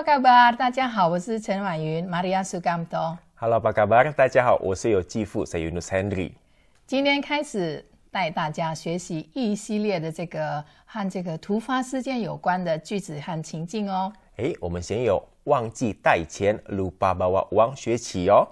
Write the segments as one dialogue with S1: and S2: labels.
S1: 巴嘎巴，大家好，我是陈婉云，玛利亚苏甘多。
S2: Hello，巴嘎巴，大家好，我是有继父 s a y u n 塞尤努 n 亨 y
S1: 今天开始带大家学习一系列的这个和这个突发事件有关的句子和情境哦。
S2: 哎，我们先有忘记带钱，鲁爸爸王王学起哦。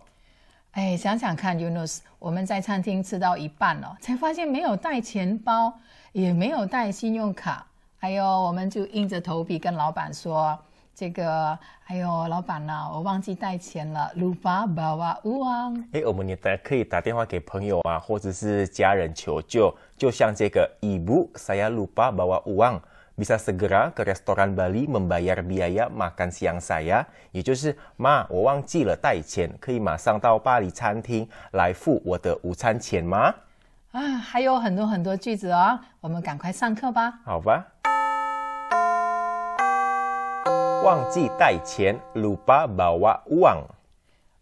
S1: 哎，想想看，y u n 努斯，我们在餐厅吃到一半了，才发现没有带钱包，也没有带信用卡，还有我们就硬着头皮跟老板说。这个还有老板呐，我忘记带钱了。鲁巴巴哇乌 a
S2: 哎，我们也打可以打电话给朋友啊，或者是家人，求救。就像这个，Ibu saya lupa bawa uang，bisa segera ke restoran Bali membayar biaya makan siang saya，也就是妈，我忘记了带钱，可以马上到巴黎餐厅来付我的午餐钱吗？
S1: 啊，还有很多很多句子哦，我们赶快上课吧。
S2: 好吧。忘记带钱，lupa bawa uang。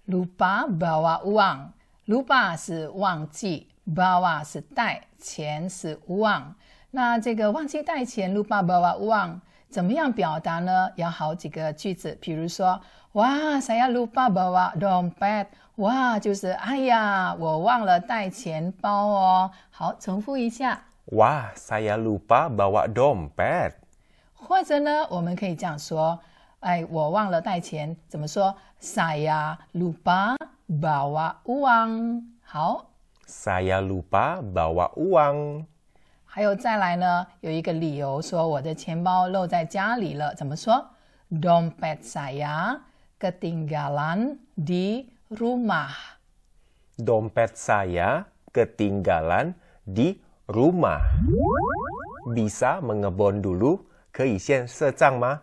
S1: lupa bawa uang，lupa 是忘记，bawa 是带，钱是 uang。那这个忘记带钱，lupa bawa uang，怎么样表达呢？有好几个句子，比如说，哇，saya lupa bawa dompet。哇，就是哎呀，我忘了带钱包哦。好，重复一下，
S2: 哇，saya lupa bawa dompet。
S1: 或者呢，我们可以这样说。哎，我忘了带钱，怎么说？Saya lupa bawa uang。好
S2: ，Saya lupa bawa uang。
S1: 还有再来呢，有一个理由说我的钱包漏在家里了，怎么说？Dompet saya ketinggalan di rumah。
S2: Dompet saya ketinggalan di rumah。bisa mengebon dulu ke secang 吗？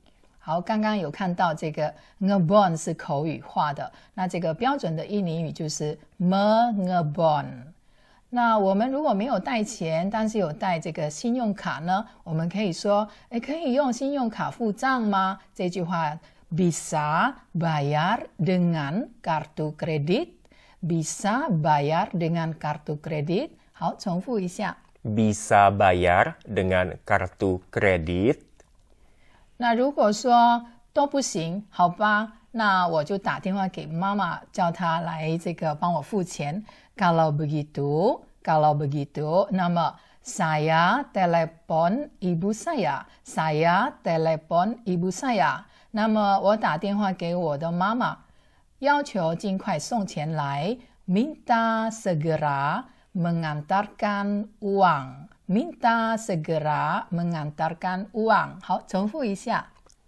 S1: 好，刚刚有看到这个 n born 是口语化的，那这个标准的印尼语就是 ma born。那我们如果没有带钱，但是有带这个信用卡呢，我们可以说，哎，可以用信用卡付账吗？这句话 bisa bayar dengan kartu kredit。bisa bayar dengan kartu kredit。好，重复一下。
S2: bisa bayar dengan kartu kredit。
S1: 那如果说都不行，好吧，那我就打电话给妈妈，叫她来这个帮我付钱。Kalau begitu，kalau begitu，那么 saya telepon ibu saya，saya telepon ibu saya。那么我打电话给我的妈妈，要求尽快送钱来。Minta segera mengantarkan uang。minta segera mengantarkan uang.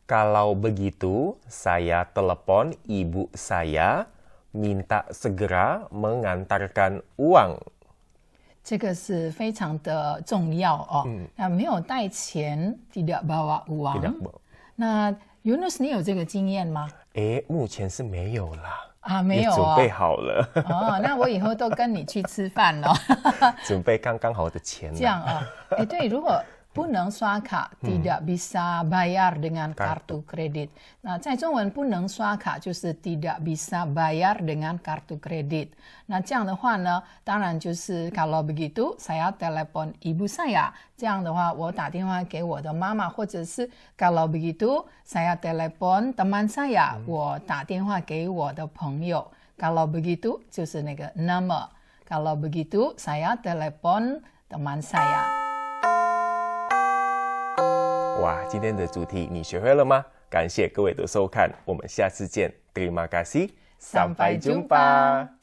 S2: Kalau begitu, saya telepon ibu saya minta segera mengantarkan uang.
S1: 这个是非常的重要哦。嗯、那没有带钱，tidak oh. hmm. nah, bawa uang。那 nah, Yunus，你有这个经验吗？
S2: 诶，目前是没有啦。
S1: 啊，没有啊。准备
S2: 好了。哦，那
S1: 我以后都跟你去吃饭喽。
S2: 准备刚刚好的钱。这样啊，
S1: 哎，对，如果。不能刷卡，tidak hmm. nah, bisa bayar dengan kartu kredit. Nah, 在中文不能刷卡就是 tidak bisa bayar dengan kartu kredit. Nah, 这样的话呢，当然就是 kalau begitu saya telepon ibu saya. 这样的话，我打电话给我的妈妈，或者是 kalau begitu saya telepon teman saya. Kalau begitu Kalau begitu saya telepon teman saya.
S2: 哇，今天的主题你学会了吗？感谢各位的收看，我们下次见，e m kasih，sampai
S1: jumpa。